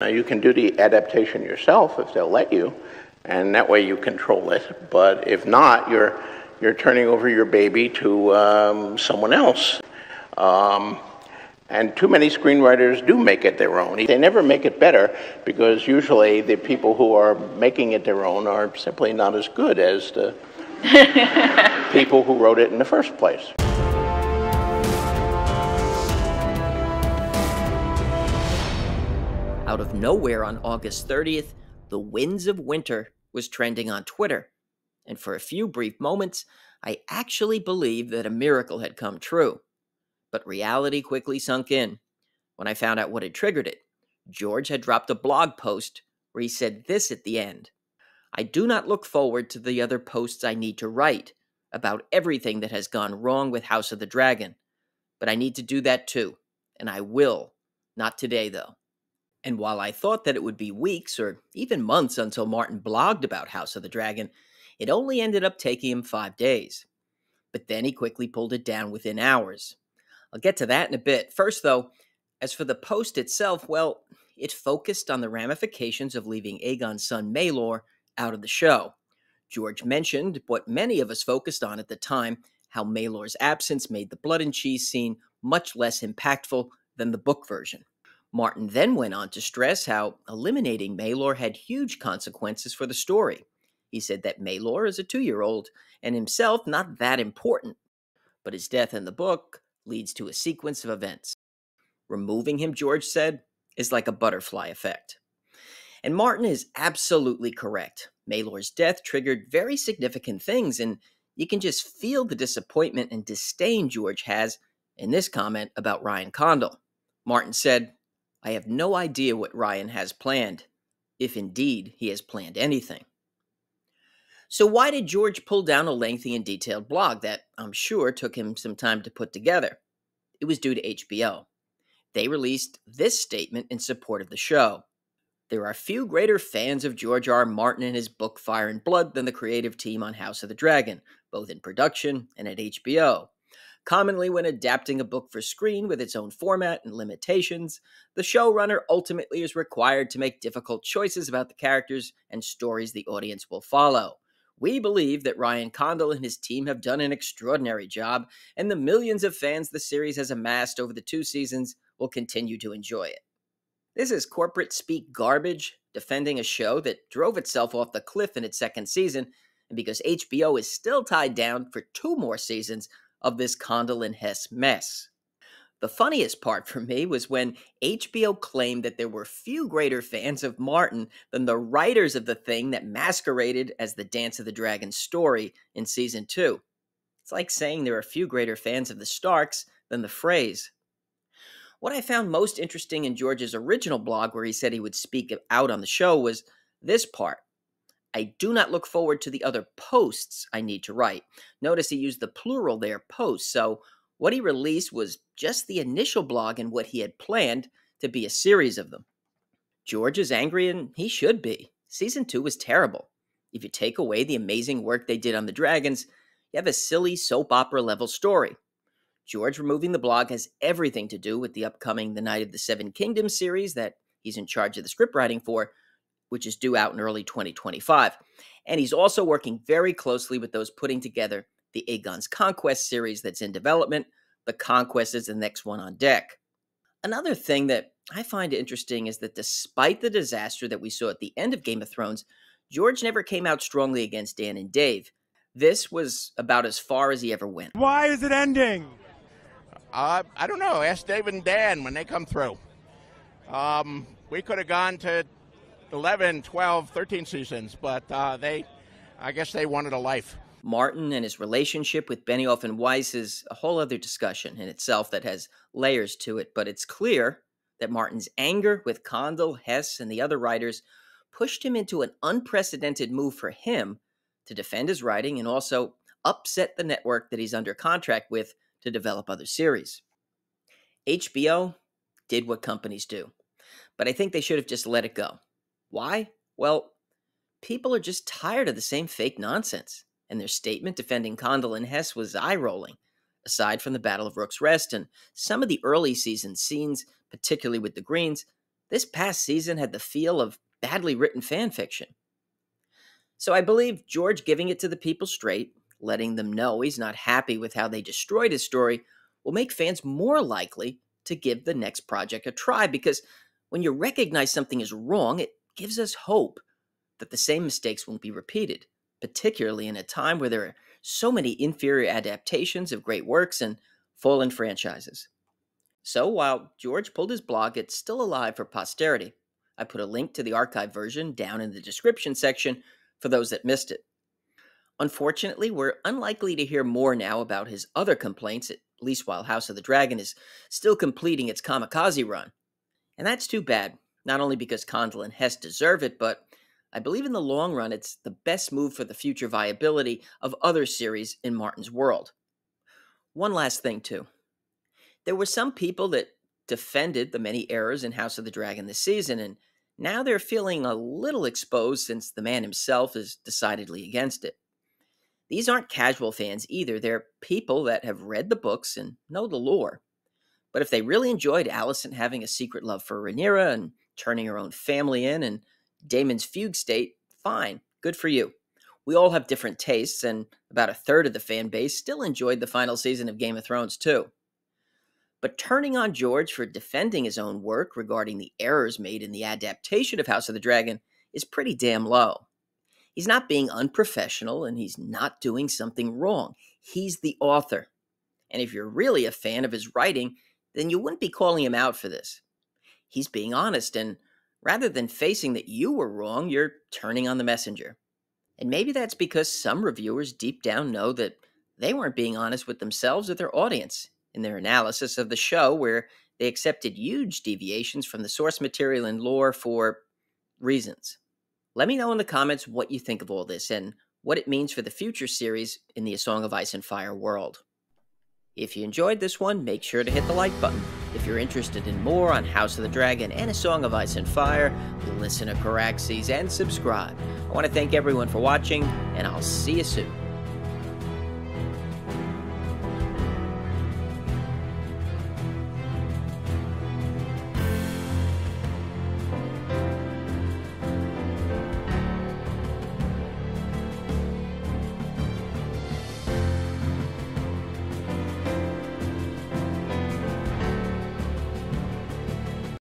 Now you can do the adaptation yourself if they'll let you, and that way you control it. But if not, you're you're turning over your baby to um, someone else. Um, and too many screenwriters do make it their own. They never make it better because usually the people who are making it their own are simply not as good as the people who wrote it in the first place. Out of nowhere on August 30th, the winds of winter was trending on Twitter. And for a few brief moments, I actually believed that a miracle had come true. But reality quickly sunk in when I found out what had triggered it. George had dropped a blog post where he said this at the end I do not look forward to the other posts I need to write about everything that has gone wrong with House of the Dragon, but I need to do that too, and I will. Not today, though. And while I thought that it would be weeks or even months until Martin blogged about House of the Dragon, it only ended up taking him five days. But then he quickly pulled it down within hours. I'll get to that in a bit. First, though, as for the post itself, well, it focused on the ramifications of leaving Aegon's son Melor out of the show. George mentioned what many of us focused on at the time how Melor's absence made the blood and cheese scene much less impactful than the book version. Martin then went on to stress how eliminating Maylor had huge consequences for the story. He said that Maylor is a two year old and himself not that important, but his death in the book leads to a sequence of events. Removing him, George said, is like a butterfly effect. And Martin is absolutely correct. Maylor's death triggered very significant things, and you can just feel the disappointment and disdain George has in this comment about Ryan Condal. Martin said, I have no idea what Ryan has planned, if indeed he has planned anything. So, why did George pull down a lengthy and detailed blog that I'm sure took him some time to put together? It was due to HBO. They released this statement in support of the show. There are few greater fans of George R. R. Martin and his book Fire and Blood than the creative team on House of the Dragon, both in production and at HBO. Commonly, when adapting a book for screen with its own format and limitations, the showrunner ultimately is required to make difficult choices about the characters and stories the audience will follow. We believe that Ryan Condal and his team have done an extraordinary job, and the millions of fans the series has amassed over the two seasons will continue to enjoy it. This is corporate speak garbage, defending a show that drove itself off the cliff in its second season, and because HBO is still tied down for two more seasons, of this Condolin Hess mess. The funniest part for me was when HBO claimed that there were few greater fans of Martin than the writers of the thing that masqueraded as the Dance of the Dragon story in season two. It's like saying there are few greater fans of the Starks than the phrase. What I found most interesting in George's original blog, where he said he would speak out on the show, was this part. I do not look forward to the other posts I need to write. Notice he used the plural there, posts. So what he released was just the initial blog and what he had planned to be a series of them. George is angry, and he should be. Season 2 was terrible. If you take away the amazing work they did on the dragons, you have a silly soap opera level story. George removing the blog has everything to do with the upcoming The Night of the Seven Kingdoms series that he's in charge of the script writing for, which is due out in early 2025. And he's also working very closely with those putting together the Aegon's Conquest series that's in development. The Conquest is the next one on deck. Another thing that I find interesting is that despite the disaster that we saw at the end of Game of Thrones, George never came out strongly against Dan and Dave. This was about as far as he ever went. Why is it ending? Uh, I don't know. Ask Dave and Dan when they come through. Um, we could have gone to 11, 12, 13 seasons, but uh, they, I guess they wanted a life. Martin and his relationship with Benioff and Weiss is a whole other discussion in itself that has layers to it, but it's clear that Martin's anger with Condell, Hess, and the other writers pushed him into an unprecedented move for him to defend his writing and also upset the network that he's under contract with to develop other series. HBO did what companies do, but I think they should have just let it go. Why? Well, people are just tired of the same fake nonsense, and their statement defending Condell and Hess was eye rolling. Aside from the Battle of Rook's Rest and some of the early season scenes, particularly with the Greens, this past season had the feel of badly written fan fiction. So I believe George giving it to the people straight, letting them know he's not happy with how they destroyed his story, will make fans more likely to give the next project a try because when you recognize something is wrong, it gives us hope that the same mistakes won't be repeated, particularly in a time where there are so many inferior adaptations of great works and fallen franchises. So while George pulled his blog, it's still alive for posterity. I put a link to the archive version down in the description section for those that missed it. Unfortunately, we're unlikely to hear more now about his other complaints, at least while House of the Dragon is still completing its kamikaze run. And that's too bad, not only because Condal and Hess deserve it, but I believe in the long run, it's the best move for the future viability of other series in Martin's world. One last thing, too. There were some people that defended the many errors in House of the Dragon this season, and now they're feeling a little exposed since the man himself is decidedly against it. These aren't casual fans either. They're people that have read the books and know the lore. But if they really enjoyed Allison having a secret love for Rhaenyra and turning her own family in, and Damon's fugue state, fine, good for you. We all have different tastes, and about a third of the fan base still enjoyed the final season of Game of Thrones, too. But turning on George for defending his own work regarding the errors made in the adaptation of House of the Dragon is pretty damn low. He's not being unprofessional and he's not doing something wrong. He's the author. And if you're really a fan of his writing, then you wouldn't be calling him out for this he's being honest. And rather than facing that you were wrong, you're turning on the messenger. And maybe that's because some reviewers deep down know that they weren't being honest with themselves or their audience in their analysis of the show, where they accepted huge deviations from the source material and lore for reasons. Let me know in the comments what you think of all this and what it means for the future series in the A Song of Ice and Fire world. If you enjoyed this one, make sure to hit the like button. If you're interested in more on House of the Dragon and A Song of Ice and Fire, listen to Caraxes and subscribe. I want to thank everyone for watching, and I'll see you soon.